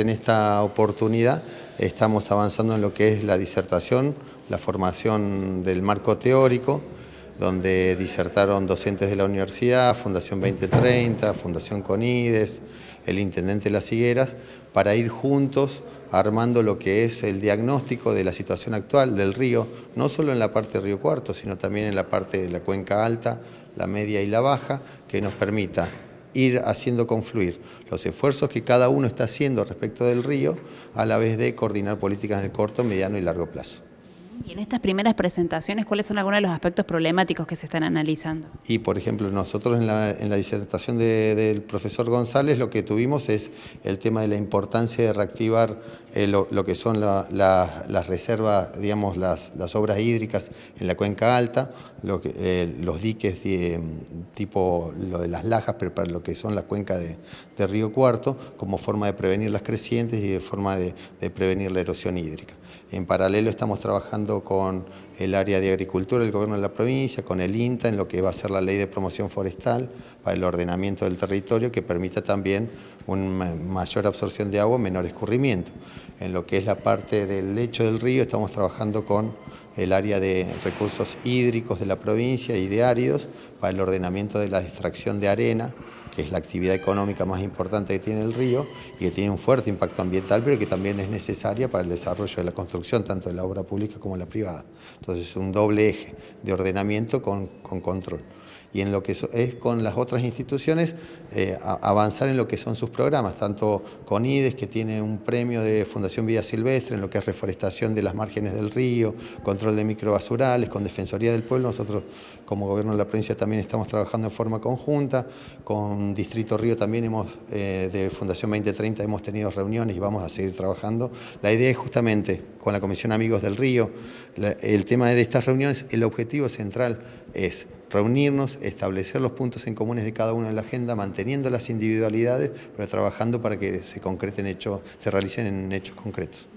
En esta oportunidad estamos avanzando en lo que es la disertación, la formación del marco teórico, donde disertaron docentes de la universidad, Fundación 2030, Fundación Conides, el Intendente de las Higueras, para ir juntos armando lo que es el diagnóstico de la situación actual del río, no solo en la parte de Río Cuarto, sino también en la parte de la cuenca alta, la media y la baja, que nos permita ir haciendo confluir los esfuerzos que cada uno está haciendo respecto del río a la vez de coordinar políticas de corto, mediano y largo plazo. Y en estas primeras presentaciones, ¿cuáles son algunos de los aspectos problemáticos que se están analizando? Y, por ejemplo, nosotros en la, en la disertación del profesor González lo que tuvimos es el tema de la importancia de reactivar eh, lo, que son las reservas, digamos, las, las, obras hídricas en la cuenca alta, eh, los diques tipo lo de las lajas, pero para lo que son las cuenca de, Río Cuarto, como forma de prevenir las crecientes y de forma de prevenir la erosión hídrica. En paralelo estamos trabajando con el área de agricultura del gobierno de la provincia, con el INTA, en lo que va a ser la ley de promoción forestal para el ordenamiento del territorio, que permita también una mayor absorción de agua, menor escurrimiento. En lo que es la parte del lecho del río, estamos trabajando con el área de recursos hídricos de la provincia y de áridos para el ordenamiento de la extracción de arena, que es la actividad económica más importante que tiene el río y que tiene un fuerte impacto ambiental, pero que también es necesaria para el desarrollo de la construcción, tanto de la obra pública como de la privada. Entonces, un doble eje de ordenamiento con, con control y en lo que es con las otras instituciones eh, avanzar en lo que son sus programas, tanto con IDES, que tiene un premio de Fundación Vida Silvestre en lo que es reforestación de las márgenes del río, control de microbasurales, con Defensoría del Pueblo, nosotros como gobierno de la provincia también estamos trabajando en forma conjunta, con Distrito Río también hemos, eh, de Fundación 2030 hemos tenido reuniones y vamos a seguir trabajando. La idea es justamente con la Comisión Amigos del Río, el tema de estas reuniones, el objetivo central es reunirnos, establecer los puntos en comunes de cada uno en la agenda, manteniendo las individualidades, pero trabajando para que se concreten hechos, se realicen en hechos concretos.